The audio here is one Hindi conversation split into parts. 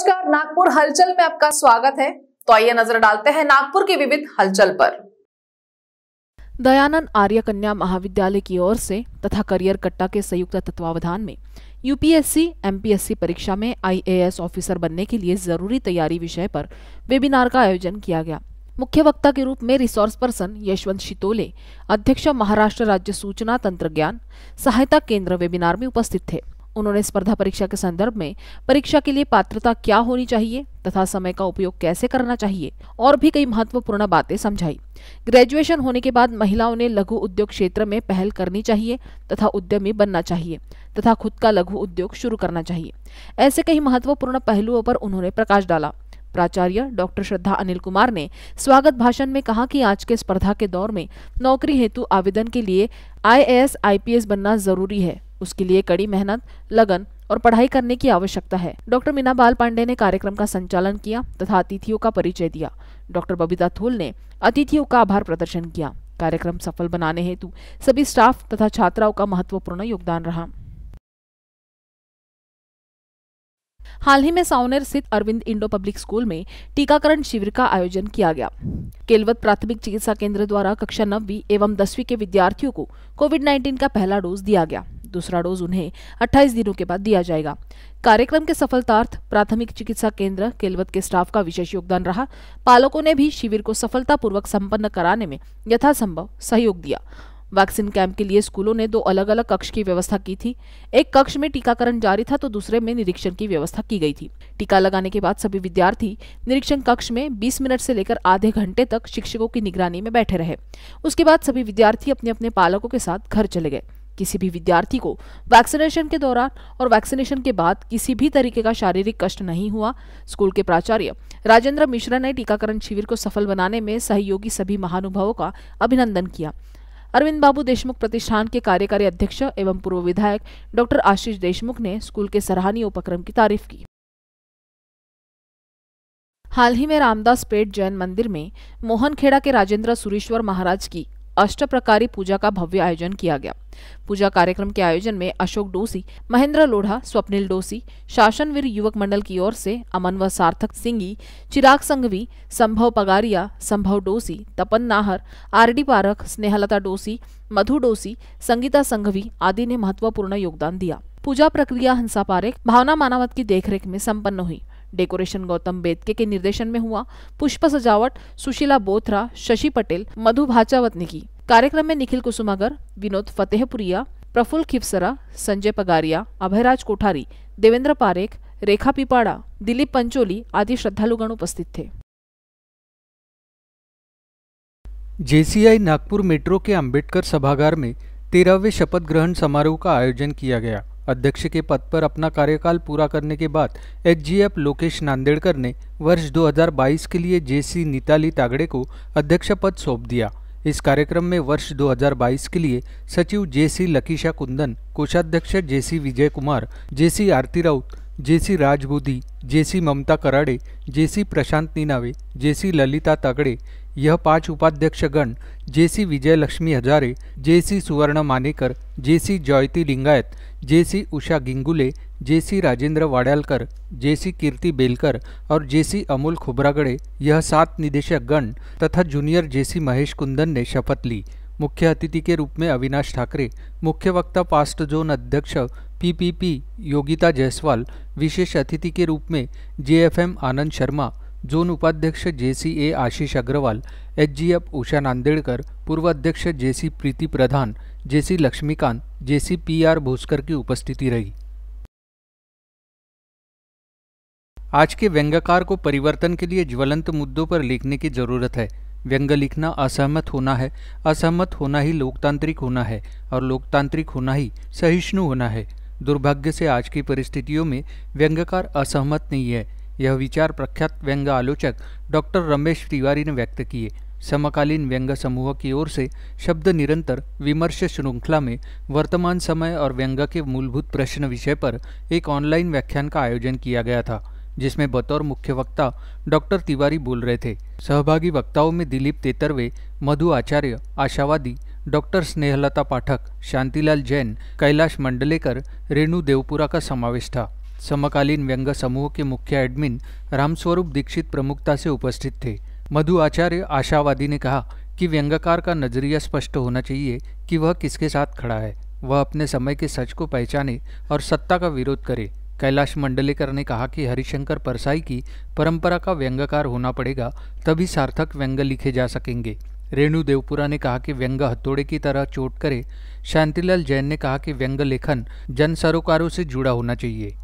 नमस्कार नागपुर हलचल में आपका स्वागत है तो आइए नजर डालते हैं नागपुर की विविध हलचल पर दयानंद आर्य कन्या महाविद्यालय की ओर से तथा करियर कट्टा के संयुक्त तत्वावधान में यूपीएससी एमपीएससी परीक्षा में आईएएस ऑफिसर बनने के लिए जरूरी तैयारी विषय पर वेबिनार का आयोजन किया गया मुख्य वक्ता के रूप में रिसोर्स पर्सन यशवंत शितोले अध्यक्ष महाराष्ट्र राज्य सूचना तंत्र ज्ञान सहायता केंद्र वेबिनार में उपस्थित थे उन्होंने स्पर्धा परीक्षा के संदर्भ में परीक्षा के लिए पात्रता क्या होनी चाहिए तथा समय का उपयोग कैसे करना चाहिए और भी कई महत्वपूर्ण बातें समझाई ग्रेजुएशन होने के बाद महिलाओं ने लघु उद्योग क्षेत्र में पहल करनी चाहिए तथा उद्यमी बनना चाहिए तथा खुद का लघु उद्योग शुरू करना चाहिए ऐसे कई महत्वपूर्ण पहलुओं पर उन्होंने प्रकाश डाला प्राचार्य डॉक्टर श्रद्धा अनिल कुमार ने स्वागत भाषण में कहा कि आज के स्पर्धा के दौर में नौकरी हेतु आवेदन के लिए आईएएस आईपीएस बनना जरूरी है उसके लिए कड़ी मेहनत लगन और पढ़ाई करने की आवश्यकता है डॉक्टर मीना बाल पांडे ने कार्यक्रम का संचालन किया तथा अतिथियों का परिचय दिया डॉक्टर बबीता थोल ने अतिथियों का आभार प्रदर्शन किया कार्यक्रम सफल बनाने हेतु सभी स्टाफ तथा छात्राओं का महत्वपूर्ण योगदान रहा हाल ही में सावनेर स्थित अरविंद इंडो पब्लिक स्कूल में टीकाकरण शिविर का आयोजन किया गया केलवत प्राथमिक चिकित्सा केंद्र द्वारा कक्षा नब्बी एवं दसवीं के विद्यार्थियों को कोविड 19 का पहला डोज दिया गया दूसरा डोज उन्हें 28 दिनों के बाद दिया जाएगा कार्यक्रम के सफलतार्थ प्राथमिक चिकित्सा केंद्र केलवत के स्टाफ का विशेष योगदान रहा पालकों ने भी शिविर को सफलतापूर्वक संपन्न कराने में यथासंभव सहयोग दिया वैक्सीन कैंप के लिए स्कूलों ने दो अलग अलग कक्ष की व्यवस्था की थी एक कक्ष में टीकाकरण जारी था तो दूसरे में निरीक्षण की व्यवस्था की गई थी टीका लगाने के बाद सभी विद्यार्थी निरीक्षण कक्ष में 20 मिनट से लेकर आधे घंटे तक शिक्षकों की निगरानी में बैठे रहे उसके बाद सभी विद्यार्थी अपने अपने पालकों के साथ घर चले गए किसी भी विद्यार्थी को वैक्सीनेशन के दौरान और वैक्सीनेशन के बाद किसी भी तरीके का शारीरिक कष्ट नहीं हुआ स्कूल के प्राचार्य राजेंद्र मिश्रा ने टीकाकरण शिविर को सफल बनाने में सहयोगी सभी महानुभावों का अभिनंदन किया अरविंद बाबू देशमुख प्रतिष्ठान के कार्यकारी अध्यक्ष एवं पूर्व विधायक डॉक्टर आशीष देशमुख ने स्कूल के सराहनीय उपक्रम की तारीफ की हाल ही में रामदास पेट जैन मंदिर में मोहनखेड़ा के राजेंद्र सुरेश्वर महाराज की प्रकारी पूजा का भव्य आयोजन किया गया पूजा कार्यक्रम के आयोजन में अशोक डोसी महेंद्र लोढ़ा स्वप्निल डोसी शासनवीर युवक मंडल की ओर से अमन व सार्थक सिंगी चिराग संघवी संभव पगारिया संभव डोसी तपन नाहर आरडी पारख स्नेहलता डोसी मधु डोसी संगीता संघवी आदि ने महत्वपूर्ण योगदान दिया पूजा प्रक्रिया हंसा पारेख भावना मानवत की देखरेख में संपन्न हुई डेकोरेशन गौतम बेदके के निर्देशन में हुआ पुष्प सजावट सुशीला बोथरा शशि पटेल मधु भाचावत ने की कार्यक्रम में निखिल कुसुमागर विनोद फतेहपुरिया प्रफुल्ल खिपसरा संजय पगारिया अभयराज कोठारी देवेंद्र पारेख रेखा पिपाड़ा दिलीप पंचोली आदि श्रद्धालुगण उपस्थित थे जेसीआई नागपुर मेट्रो के अंबेडकर सभागार में तेरहवें शपथ ग्रहण समारोह का आयोजन किया गया अध्यक्ष के पद पर अपना कार्यकाल पूरा करने के बाद एचजीएफ लोकेश नांदेड़कर ने वर्ष 2022 के लिए जेसी नीताली तागड़े को अध्यक्ष पद सौंप दिया इस कार्यक्रम में वर्ष 2022 के लिए सचिव जेसी लकीशा कुंदन कोषाध्यक्ष जेसी विजय कुमार जेसी आरती राउत जेसी राजबूदी जेसी ममता कराड़े जेसी प्रशांत नीनावे जेसी ललिता तागड़े यह पांच उपाध्यक्षगण जेसी विजयलक्ष्मी हजारे जेसी सुवर्ण मानेकर जेसी जॉयती लिंगायत जेसी उषा गिंगुले जेसी राजेंद्र वाड्यालकर जेसी कीर्ति बेलकर और जेसी अमूल खुबरागड़े यह सात निदेशक गण तथा जूनियर जेसी महेश कुंदन ने शपथ ली मुख्य अतिथि के रूप में अविनाश ठाकरे मुख्य वक्ता पास्ट जोन अध्यक्ष पीपीपी योगिता जायसवाल विशेष अतिथि के रूप में जेएफएम आनंद शर्मा जोन उपाध्यक्ष J C A Ashish Agarwal H G F Usha Nandedkar पूर्वाध्यक्ष J C Preeti Pradhan J C Laxmikant J C P R Bhoskar की उपस्थिति रही आज के व्यंग्यकार को परिवर्तन के लिए ज्वलंत मुद्दों पर लिखने की जरूरत है व्यंग्य लिखना असहमत होना है असहमत होना ही लोकतांत्रिक होना है और लोकतांत्रिक होना ही सहिष्णु होना है दुर्भाग्य से आज की परिस्थितियों में व्यंग्यकार असहमत नहीं है यह विचार प्रख्यात व्यंग आलोचक डॉक्टर रमेश तिवारी ने व्यक्त किए समकालीन व्यंग समूह की ओर से शब्द निरंतर विमर्श श्रृंखला में वर्तमान समय और व्यंग के मूलभूत प्रश्न विषय पर एक ऑनलाइन व्याख्यान का आयोजन किया गया था जिसमें बतौर मुख्य वक्ता डॉक्टर तिवारी बोल रहे थे सहभागी वक्ताओं में दिलीप तेतरवे मधु आचार्य आशावादी डॉक्टर स्नेहलता पाठक शांतिलाल जैन कैलाश मंडलेकर रेणु देवपुरा का समावेश था समकालीन व्यंग समूह के मुख्य एडमिन रामस्वरूप दीक्षित प्रमुखता से उपस्थित थे मधु आचार्य आशावादी ने कहा कि व्यंगकार का नजरिया स्पष्ट होना चाहिए कि वह किसके साथ खड़ा है वह अपने समय के सच को पहचाने और सत्ता का विरोध करे कैलाश मंडलेकर ने कहा कि हरिशंकर परसाई की परंपरा का व्यंगकार होना पड़ेगा तभी सार्थक व्यंग लिखे जा सकेंगे रेणु देवपुरा ने कहा कि व्यंग हथोड़े की तरह चोट करे शांतिलाल जैन ने कहा कि व्यंग लेखन जन सरोकारों से जुड़ा होना चाहिए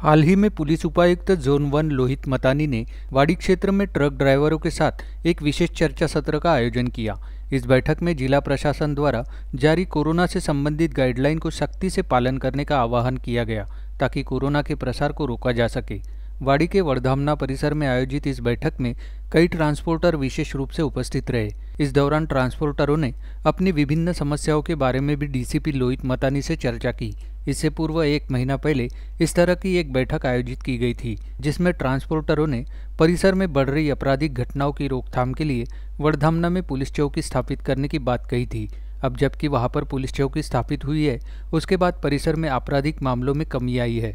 हाल ही में पुलिस उपायुक्त जोन वन लोहित मतानी ने वाड़ी क्षेत्र में ट्रक ड्राइवरों के साथ एक विशेष चर्चा सत्र का आयोजन किया इस बैठक में जिला प्रशासन द्वारा जारी कोरोना से संबंधित गाइडलाइन को सख्ती से पालन करने का आह्वान किया गया ताकि कोरोना के प्रसार को रोका जा सके वाड़ी के वर्धामना परिसर में आयोजित इस बैठक में कई ट्रांसपोर्टर विशेष रूप से उपस्थित रहे इस दौरान ट्रांसपोर्टरों ने अपनी विभिन्न समस्याओं के बारे में भी डीसीपी लोहित मतानी से चर्चा की इससे पूर्व एक महीना पहले इस तरह की एक बैठक आयोजित की गई थी जिसमें ट्रांसपोर्टरों ने परिसर में बढ़ रही आपराधिक घटनाओं की रोकथाम के लिए वर्धामना में पुलिस चौकी स्थापित करने की बात कही थी अब जबकि वहां पर पुलिस चौकी स्थापित हुई है उसके बाद परिसर में आपराधिक मामलों में कमी आई है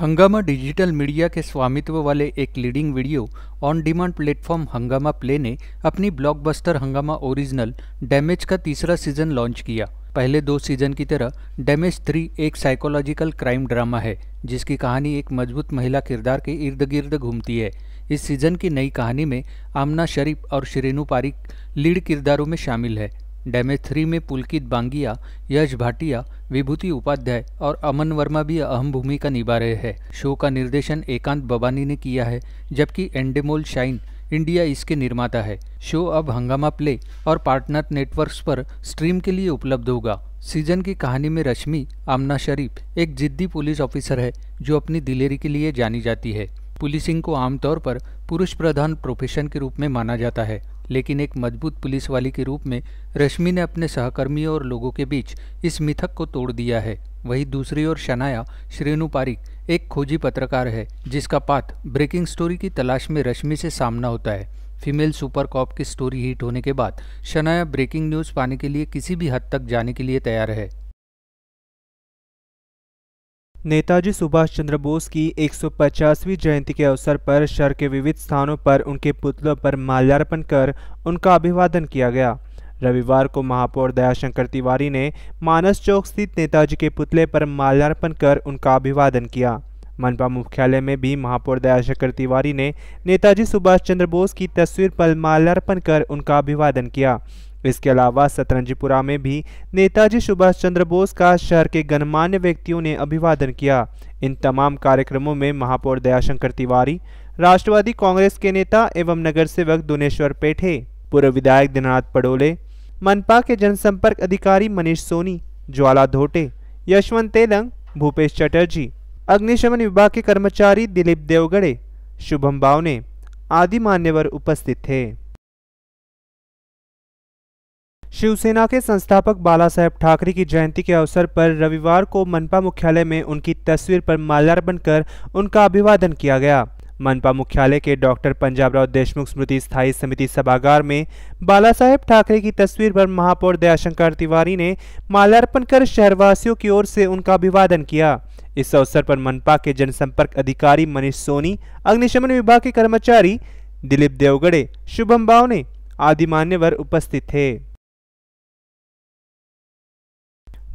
हंगामा डिजिटल मीडिया के स्वामित्व वाले एक leading video on demand platform Hungama play ने अपनी ब्लॉकबस्टर हंगामा ओरिजिनल डैमेज का तीसरा सीजन लॉन्च किया पहले दो सीजन की तरह डैमेज थ्री एक साइकोलॉजिकल क्राइम ड्रामा है जिसकी कहानी एक मजबूत महिला किरदार के इर्द गिर्द घूमती है इस सीजन की नई कहानी में आमना शरीफ और श्रेनु पारिक लीड किरदारों में शामिल है डैमेज थ्री में पुलकित बांगिया यश भाटिया विभूति उपाध्याय और अमन वर्मा भी अहम भूमिका निभा रहे हैं शो का निर्देशन एकांत बबानी ने किया है जबकि एंडेमोल शाइन इंडिया इसके निर्माता है शो अब हंगामा प्ले और पार्टनर नेटवर्क्स पर स्ट्रीम के लिए उपलब्ध होगा सीजन की कहानी में रश्मि आमना शरीफ एक जिद्दी पुलिस ऑफिसर है जो अपनी दिलेरी के लिए जानी जाती है पुलिसिंग को आमतौर पर पुरुष प्रधान प्रोफेशन के रूप में माना जाता है लेकिन एक मजबूत पुलिस वाली के रूप में रश्मि ने अपने सहकर्मियों और लोगों के बीच इस मिथक को तोड़ दिया है वहीं दूसरी ओर शनाया श्रेणु पारिक एक खोजी पत्रकार है जिसका पात ब्रेकिंग स्टोरी की तलाश में रश्मि से सामना होता है फीमेल सुपर कॉप की स्टोरी हिट होने के बाद शनाया ब्रेकिंग न्यूज़ पाने के लिए किसी भी हद तक जाने के लिए तैयार है नेताजी सुभाष चंद्र बोस की 150वीं जयंती के अवसर पर शहर के विविध स्थानों पर उनके पुतलों पर माल्यार्पण कर उनका अभिवादन किया गया रविवार को महापौर दयाशंकर तिवारी ने मानस चौक स्थित नेताजी के पुतले पर माल्यार्पण कर उनका अभिवादन किया मनपा मुख्यालय में भी महापौर दयाशंकर तिवारी ने नेताजी सुभाष चंद्र बोस की तस्वीर पर माल्यार्पण कर उनका अभिवादन किया इसके अलावा सतरंजीपुरा में भी नेताजी सुभाष चंद्र बोस का शहर के गणमान्य व्यक्तियों ने अभिवादन किया इन तमाम कार्यक्रमों में महापौर दयाशंकर तिवारी राष्ट्रवादी कांग्रेस के नेता एवं नगर सेवक दुनेश्वर पेठे पूर्व विधायक दिननाथ पडोले मनपा के जनसंपर्क अधिकारी मनीष सोनी ज्वाला धोटे यशवंत तेलंग भूपेश चटर्जी अग्निशमन विभाग के कर्मचारी दिलीप देवगढ़े शुभम बावने आदि मान्यवर उपस्थित थे शिवसेना के संस्थापक बाला साहेब ठाकरे की जयंती के अवसर पर रविवार को मनपा मुख्यालय में उनकी तस्वीर पर माल्यार्पण कर उनका अभिवादन किया गया मनपा मुख्यालय के डॉक्टर पंजाबराव देशमुख स्मृति स्थायी समिति सभागार में बाला साहेब ठाकरे की तस्वीर पर महापौर दयाशंकर तिवारी ने माल्यार्पण कर शहरवासियों की ओर से उनका अभिवादन किया इस अवसर पर मनपा के जनसंपर्क अधिकारी मनीष सोनी अग्निशमन विभाग के कर्मचारी दिलीप देवगढ़े शुभम बावने आदि मान्यवर उपस्थित थे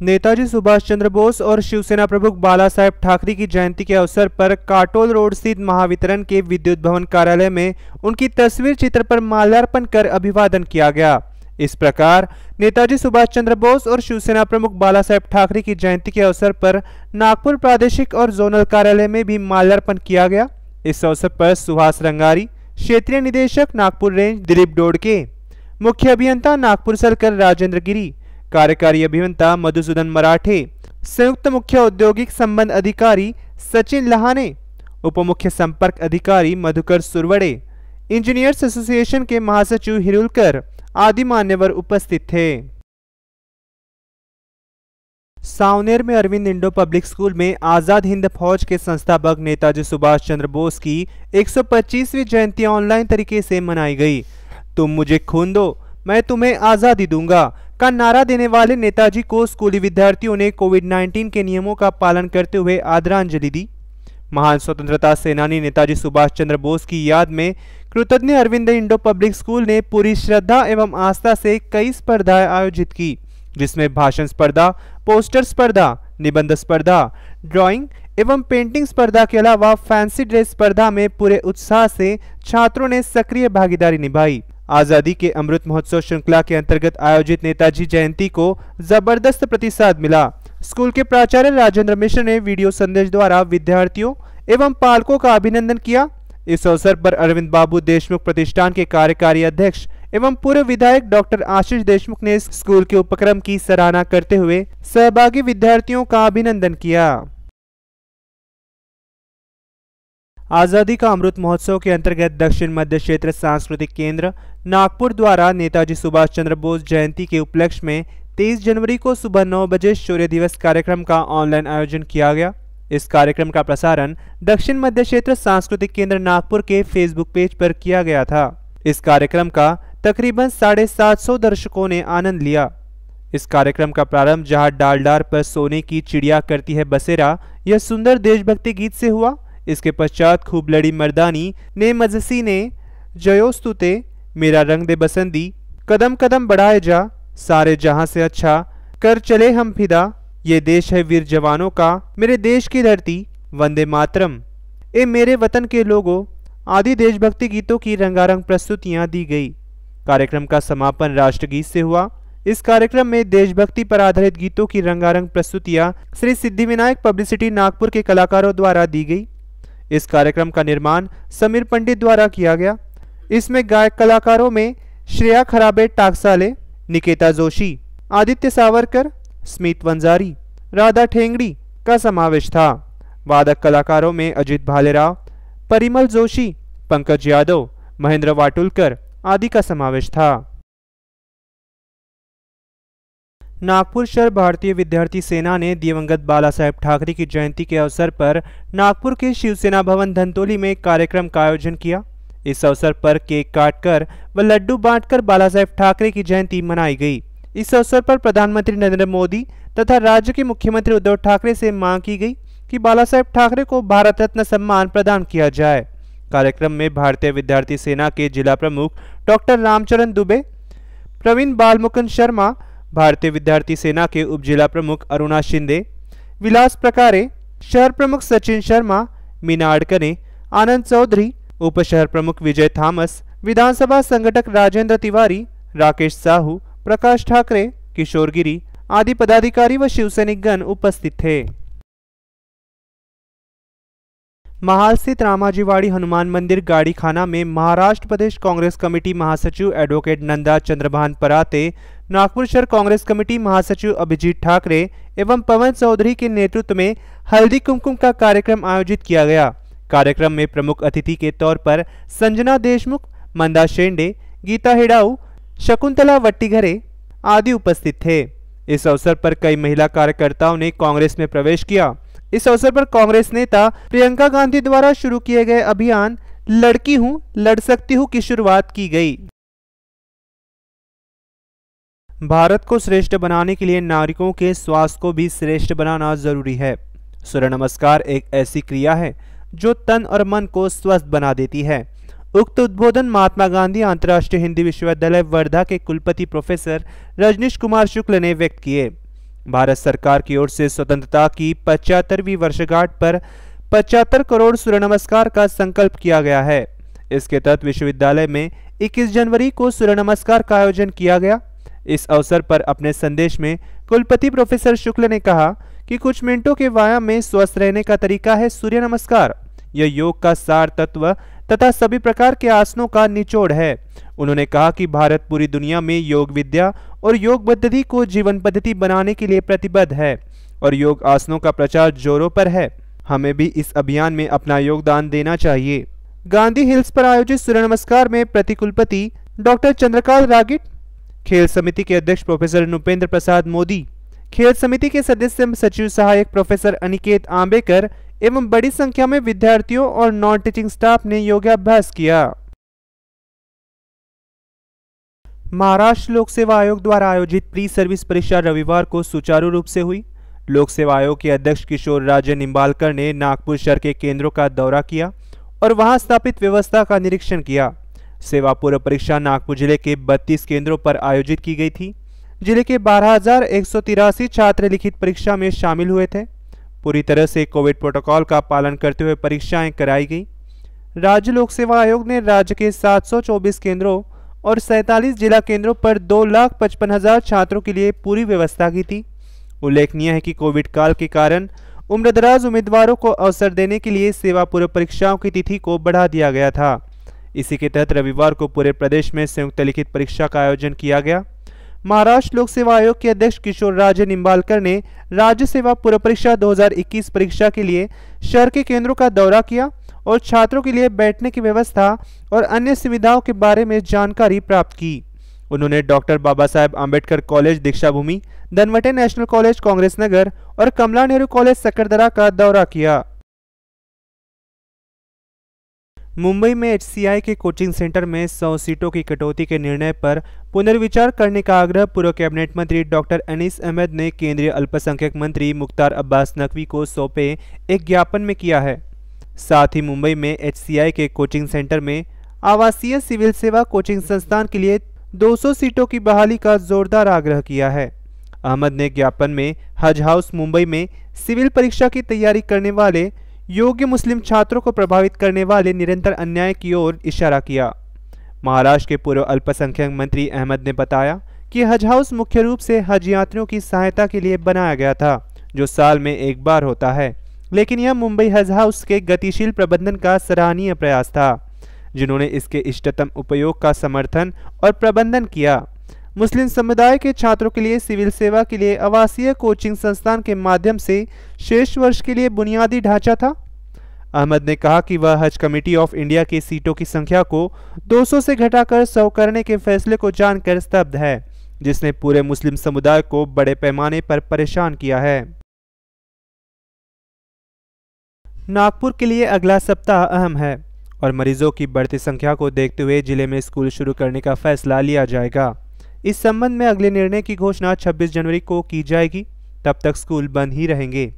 नेताजी सुभाष चंद्र बोस और शिवसेना प्रमुख बाला साहेब ठाकरे की जयंती के अवसर पर काटोल रोड स्थित महावितरण के विद्युत भवन कार्यालय में उनकी तस्वीर चित्र पर माल्यार्पण कर अभिवादन किया गया इस प्रकार नेताजी सुभाष चंद्र बोस और शिवसेना प्रमुख बाला साहेब ठाकरे की जयंती के अवसर पर नागपुर प्रादेशिक और जोनल कार्यालय में भी माल्यार्पण किया गया इस अवसर पर सुभाष रंगारी क्षेत्रीय निदेशक नागपुर रेंज दिलीप डोडके मुख्य अभियंता नागपुर सरकर राजेंद्र गिरी कार्यकारी अभियंता मधुसूदन मराठे संयुक्त मुख्य औद्योगिक संबंध अधिकारी सचिन लहाने उप मुख्य संपर्क अधिकारी मधुकर सुरवड़े इंजीनियर्स एसोसिएशन के महासचिव हिरुलकर आदि मान्यवर उपस्थित थे सावनेर में अरविंद इंडो पब्लिक स्कूल में आज़ाद हिंद फौज के संस्थापक नेताजी सुभाष चंद्र बोस की 125वीं जयंती ऑनलाइन तरीके से मनाई गई तुम मुझे खून दो मैं तुम्हें आज़ादी दूंगा का नारा देने वाले नेताजी को स्कूली विद्यार्थियों ने कोविड 19 के नियमों का पालन करते हुए आदरांजलि दी महान स्वतंत्रता सेनानी नेताजी सुभाष चंद्र बोस की याद में कृतज्ञ अरविंद इंडो पब्लिक स्कूल ने पूरी श्रद्धा एवं आस्था से कई स्पर्धाएं आयोजित की जिसमें भाषण स्पर्धा पोस्टर स्पर्धा निबंध स्पर्धा ड्राइंग एवं पेंटिंग स्पर्धा के अलावा फैंसी ड्रेस स्पर्धा में पूरे उत्साह से छात्रों ने सक्रिय भागीदारी निभाई आज़ादी के अमृत महोत्सव श्रृंखला के अंतर्गत आयोजित नेताजी जयंती को जबरदस्त प्रतिसाद मिला स्कूल के प्राचार्य राजेंद्र मिश्र ने वीडियो संदेश द्वारा विद्यार्थियों एवं पालकों का अभिनंदन किया इस अवसर पर अरविंद बाबू देशमुख प्रतिष्ठान के कार्यकारी अध्यक्ष एवं पूर्व विधायक डॉक्टर आशीष देशमुख ने स्कूल के उपक्रम की सराहना करते हुए सहभागी विद्यार्थियों का अभिनंदन किया आज़ादी का अमृत महोत्सव के अंतर्गत दक्षिण मध्य क्षेत्र सांस्कृतिक केंद्र नागपुर द्वारा नेताजी सुभाष चंद्र बोस जयंती के उपलक्ष्य में 23 जनवरी को सुबह नौ बजे सूर्य दिवस कार्यक्रम का ऑनलाइन आयोजन किया गया इस कार्यक्रम का प्रसारण दक्षिण मध्य क्षेत्र सांस्कृतिक केंद्र नागपुर के फेसबुक पेज पर किया गया था इस कार्यक्रम का तकरीबन साढ़े सात सौ दर्शकों ने आनंद लिया इस कार्यक्रम का प्रारंभ जहां डालडार पर सोने की चिड़िया करती है बसेरा यह सुंदर देशभक्ति गीत से हुआ इसके पश्चात खूब लड़ी मर्दानी ने मजसी ने जयोस्तुते मेरा रंग दे बसंदी कदम कदम बढ़ाए जा सारे जहां से अच्छा कर चले हम फिदा ये देश है वीर जवानों का मेरे देश की धरती वंदे मातरम ए मेरे वतन के लोगों आदि देशभक्ति गीतों की रंगारंग प्रस्तुतियां दी गई कार्यक्रम का समापन राष्ट्रगीत से हुआ इस कार्यक्रम में देशभक्ति पर आधारित गीतों की रंगारंग प्रस्तुतियां श्री सिद्धिविनायक पब्लिसिटी नागपुर के कलाकारों द्वारा दी गई इस कार्यक्रम का निर्माण समीर पंडित द्वारा किया गया इसमें गायक कलाकारों में श्रेया खराबे टाकसाले निकेता जोशी आदित्य सावरकर स्मित वंजारी राधा ठेंगड़ी का समावेश था वादक कलाकारों में अजित भालेराव परिमल जोशी पंकज यादव महेंद्र वाटुलकर आदि का समावेश था नागपुर शहर भारतीय विद्यार्थी सेना ने दिवंगत बाला साहेब ठाकरे की जयंती के अवसर पर नागपुर के शिवसेना भवन धंतोली में कार्यक्रम का आयोजन किया इस अवसर पर केक काटकर व लड्डू बांटकर बाला साहेब ठाकरे की जयंती मनाई गई इस अवसर पर प्रधानमंत्री नरेंद्र मोदी तथा राज्य के मुख्यमंत्री उद्धव ठाकरे से मांग की गई कि बाला साहेब ठाकरे को भारत रत्न सम्मान प्रदान किया जाए कार्यक्रम में भारतीय विद्यार्थी सेना के जिला प्रमुख डॉक्टर रामचरण दुबे प्रवीण बालमुकन शर्मा भारतीय विद्यार्थी सेना के उपजिला प्रमुख अरुणा शिंदे विलास प्रकारे शहर प्रमुख सचिन शर्मा मीना अड़कने आनंद चौधरी उप शहर प्रमुख विजय थामस विधानसभा संगठक राजेंद्र तिवारी राकेश साहू प्रकाश ठाकरे किशोर गिरी आदि पदाधिकारी व शिवसैनिक गण उपस्थित थे महाल स्थित रामाजीवाड़ी हनुमान मंदिर गाड़ीखाना में महाराष्ट्र प्रदेश कांग्रेस कमेटी महासचिव एडवोकेट नंदा चंद्रभान पराते नागपुर शहर कांग्रेस कमेटी महासचिव अभिजीत ठाकरे एवं पवन चौधरी के नेतृत्व में हल्दी कुमकुम का कार्यक्रम आयोजित किया गया कार्यक्रम में प्रमुख अतिथि के तौर पर संजना देशमुख मंदा शेंडे गीता हेडाऊ शकुंतला वट्टीघरे आदि उपस्थित थे इस अवसर पर कई महिला कार्यकर्ताओं ने कांग्रेस में प्रवेश किया इस अवसर पर कांग्रेस नेता प्रियंका गांधी द्वारा शुरू किए गए अभियान लड़की हूँ लड़ सकती हूँ की शुरुआत की गई भारत को श्रेष्ठ बनाने के लिए नागरिकों के स्वास्थ्य को भी श्रेष्ठ बनाना जरूरी है सूर्य नमस्कार एक ऐसी क्रिया है जो तन और मन को स्वस्थ बना देती है उक्त उद्बोधन महात्मा गांधी अंतर्राष्ट्रीय हिंदी विश्वविद्यालय वर्धा के कुलपति प्रोफेसर रजनीश कुमार शुक्ल ने व्यक्त किए भारत सरकार की ओर से स्वतंत्रता की पचहत्तरवीं वर्षगांठ पर पचहत्तर करोड़ सूर्य नमस्कार का संकल्प किया गया है इसके तहत विश्वविद्यालय में 21 जनवरी को सूर्य नमस्कार का आयोजन किया गया इस अवसर पर अपने संदेश में कुलपति प्रोफेसर शुक्ल ने कहा कि कुछ मिनटों के व्यायाम में स्वस्थ रहने का तरीका है सूर्य नमस्कार यह योग का सार तत्व तथा सभी प्रकार के आसनों का निचोड़ है उन्होंने कहा कि भारत पूरी दुनिया में योग विद्या और योग पद्धति को जीवन पद्धति बनाने के लिए प्रतिबद्ध है और योग आसनों का प्रचार जोरों पर है हमें भी इस अभियान में अपना योगदान देना चाहिए गांधी हिल्स पर आयोजित सूर्य नमस्कार में प्रतिकुलपति डॉक्टर चंद्रकांत रागिट खेल समिति के अध्यक्ष प्रोफेसर नुपेंद्र प्रसाद मोदी खेल समिति के सदस्य सचिव सहायक प्रोफेसर अनिकेत आंबेकर एवं बड़ी संख्या में विद्यार्थियों और नॉन टीचिंग स्टाफ ने योगाभ्यास किया महाराष्ट्र लोक सेवा आयोग द्वारा आयोजित प्री सर्विस परीक्षा रविवार को सुचारू रूप से हुई लोक सेवा आयोग के अध्यक्ष किशोर राजे निम्बालकर ने नागपुर शहर के केंद्रों का दौरा किया और वहां स्थापित व्यवस्था का निरीक्षण किया सेवा पूर्व परीक्षा नागपुर जिले के 32 केंद्रों पर आयोजित की गई थी जिले के बारह छात्र लिखित परीक्षा में शामिल हुए थे पूरी तरह से कोविड प्रोटोकॉल का पालन करते हुए परीक्षाएं कराई गई राज्य लोक सेवा आयोग ने राज्य के सात केंद्रों और सैंतालीस जिला केंद्रों पर दो लाख पचपन हजार छात्रों के लिए पूरी व्यवस्था की थी उल्लेखनीय है कि कोविड काल के कारण उम्रदराज उम्मीदवारों को अवसर देने के लिए सेवा पूर्व परीक्षाओं की तिथि को बढ़ा दिया गया था इसी के तहत रविवार को पूरे प्रदेश में संयुक्त लिखित परीक्षा का आयोजन किया गया महाराष्ट्र लोक सेवा आयोग के अध्यक्ष किशोर राजे निम्बालकर ने राज्य सेवा पूर्व परीक्षा 2021 परीक्षा के लिए शहर के केंद्रों का दौरा किया और छात्रों के लिए बैठने की व्यवस्था और अन्य सुविधाओं के बारे में जानकारी प्राप्त की उन्होंने doctor Baba Saheb Ambedkar college Deeksha Bhoomi Dhanwate national college Congress Nagar और कमला नेहरू कॉलेज सकरदरा का दौरा किया मुंबई में एच के कोचिंग सेंटर में सौ सीटों की कटौती के निर्णय पर पुनर्विचार करने का आग्रह पूर्व कैबिनेट मंत्री डॉक्टर अनिस अहमद ने केंद्रीय अल्पसंख्यक मंत्री मुख्तार अब्बास नकवी को सौंपे एक ज्ञापन में किया है साथ ही मुंबई में एच के कोचिंग सेंटर में आवासीय सिविल सेवा कोचिंग संस्थान के लिए 200 सीटों की बहाली का जोरदार आग्रह किया है अहमद ने ज्ञापन में हज हाउस मुंबई में सिविल परीक्षा की तैयारी करने वाले योग्य मुस्लिम छात्रों को प्रभावित करने वाले निरंतर अन्याय की ओर इशारा किया महाराष्ट्र के पूर्व अल्पसंख्यक मंत्री अहमद ने बताया कि हज हाउस मुख्य रूप से हज यात्रियों की सहायता के लिए बनाया गया था जो साल में एक बार होता है लेकिन यह मुंबई हज हाउस के गतिशील प्रबंधन का सराहनीय प्रयास था जिन्होंने इसके इष्टतम उपयोग का समर्थन और प्रबंधन किया मुस्लिम समुदाय के छात्रों के लिए सिविल सेवा के लिए आवासीय कोचिंग संस्थान के माध्यम से शेष वर्ष के लिए बुनियादी ढांचा था अहमद ने कहा कि वह हज कमेटी ऑफ इंडिया की सीटों की संख्या को 200 से घटाकर 100 करने के फैसले को जानकर स्तब्ध है जिसने पूरे मुस्लिम समुदाय को बड़े पैमाने पर परेशान किया है नागपुर के लिए अगला सप्ताह अहम है और मरीजों की बढ़ती संख्या को देखते हुए जिले में स्कूल शुरू करने का फैसला लिया जाएगा इस संबंध में अगले निर्णय की घोषणा 26 जनवरी को की जाएगी तब तक स्कूल बंद ही रहेंगे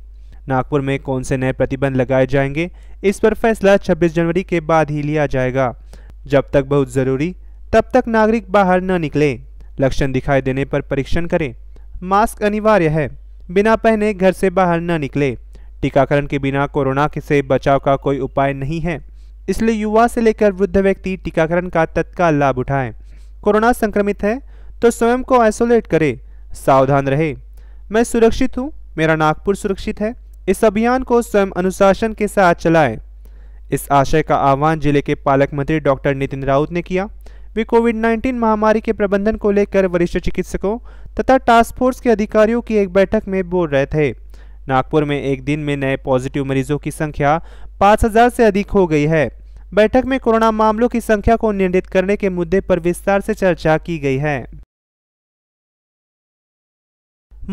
नागपुर में कौन से नए प्रतिबंध लगाए जाएंगे इस पर फैसला 26 जनवरी के बाद ही लिया जाएगा जब तक बहुत ज़रूरी तब तक नागरिक बाहर न निकले लक्षण दिखाई देने पर परीक्षण करें मास्क अनिवार्य है बिना पहने घर से बाहर न निकले टीकाकरण के बिना कोरोना से बचाव का कोई उपाय नहीं है इसलिए युवा से लेकर वृद्ध व्यक्ति टीकाकरण का तत्काल लाभ उठाएं कोरोना संक्रमित है तो स्वयं को आइसोलेट करें सावधान रहे मैं सुरक्षित हूँ मेरा नागपुर सुरक्षित है इस अभियान को स्वयं अनुशासन के साथ चलाएं इस आशय का आह्वान जिले के पालक मंत्री डॉक्टर नितिन राउत ने किया वे कोविड 19 महामारी के प्रबंधन को लेकर वरिष्ठ चिकित्सकों तथा टास्क फोर्स के अधिकारियों की एक बैठक में बोल रहे थे नागपुर में एक दिन में नए पॉजिटिव मरीजों की संख्या 5000 से अधिक हो गई है बैठक में कोरोना मामलों की संख्या को नियंत्रित करने के मुद्दे पर विस्तार से चर्चा की गई है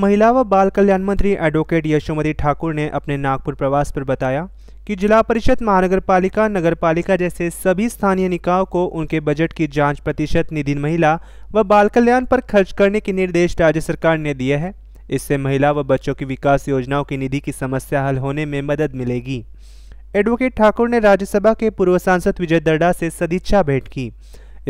महिला व बाल कल्याण मंत्री एडवोकेट यशोमती ठाकुर ने अपने नागपुर प्रवास पर बताया कि जिला परिषद महानगर पालिका नगर पालिका जैसे सभी स्थानीय निकायों को उनके बजट की जांच प्रतिशत निधि महिला व बाल कल्याण पर खर्च करने के निर्देश राज्य सरकार ने दिए हैं इससे महिला व बच्चों की विकास योजनाओं की निधि की समस्या हल होने में मदद मिलेगी एडवोकेट ठाकुर ने राज्यसभा के पूर्व सांसद विजय दर्डा से सदिच्छा भेंट की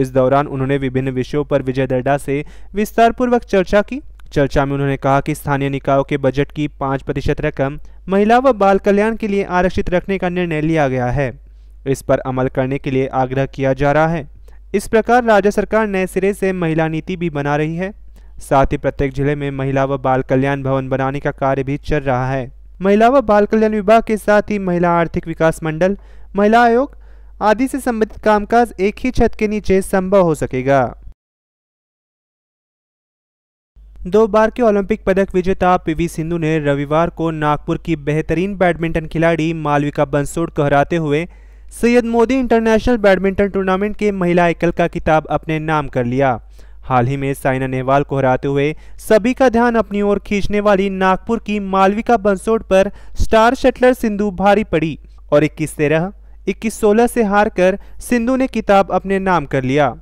इस दौरान उन्होंने विभिन्न विषयों पर विजय दर्डा से विस्तारपूर्वक चर्चा की चर्चा में उन्होंने कहा कि स्थानीय निकायों के बजट की पाँच प्रतिशत रकम महिला व बाल कल्याण के लिए आरक्षित रखने का निर्णय लिया गया है इस पर अमल करने के लिए आग्रह किया जा रहा है इस प्रकार राज्य सरकार नए सिरे से महिला नीति भी बना रही है साथ ही प्रत्येक जिले में महिला व बाल कल्याण भवन बनाने का कार्य भी चल रहा है महिला व बाल कल्याण विभाग के साथ ही महिला आर्थिक विकास मंडल महिला आयोग आदि से संबंधित कामकाज एक ही छत के नीचे संभव हो सकेगा दो बार के ओलंपिक पदक विजेता पीवी सिंधु ने रविवार को नागपुर की बेहतरीन बैडमिंटन खिलाड़ी मालविका बंसोड़ को हराते हुए Syed Modi international badminton tournament के महिला एकल का खिताब अपने नाम कर लिया हाल ही में साइना नेहवाल को हराते हुए सभी का ध्यान अपनी ओर खींचने वाली नागपुर की मालविका बंसोड़ पर स्टार शटलर सिंधु भारी पड़ी और इक्कीस तेरह इक्कीस सोलह से हार कर सिंधु ने किताब अपने नाम कर लिया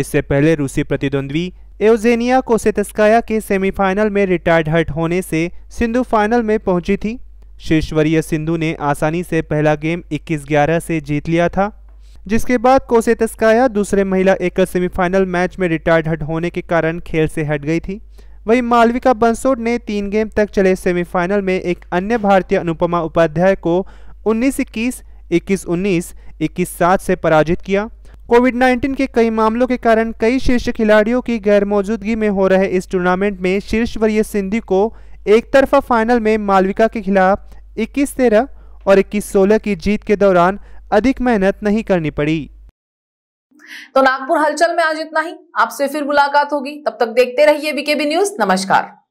इससे पहले रूसी प्रतिद्वंद्वी एवजेनिया कोसेतस्काया के सेमीफाइनल में रिटायर्ड हट होने से सिंधु फाइनल में पहुंची थी शीर्षवरीय सिंधु ने आसानी से पहला गेम 21-11 से जीत लिया था जिसके बाद कोसेतस्काया दूसरे महिला एकल सेमीफाइनल मैच में रिटायर्ड हट होने के कारण खेल से हट गई थी वहीं मालविका बंसोड ने तीन गेम तक चले सेमीफाइनल में एक अन्य भारतीय अनुपमा उपाध्याय को उन्नीस इक्कीस इक्कीस उन्नीस इक्कीस सात से पराजित किया कोविड 19 के कई मामलों के कारण कई शीर्ष खिलाड़ियों की गैर मौजूदगी में हो रहे इस टूर्नामेंट में शीर्ष वरीय सिंधी को एक तरफा फाइनल में मालविका के खिलाफ 21 तेरह और 21 सोलह की जीत के दौरान अधिक मेहनत नहीं करनी पड़ी तो नागपुर हलचल में आज इतना ही आपसे फिर मुलाकात होगी तब तक देखते रहिए बीकेबी न्यूज नमस्कार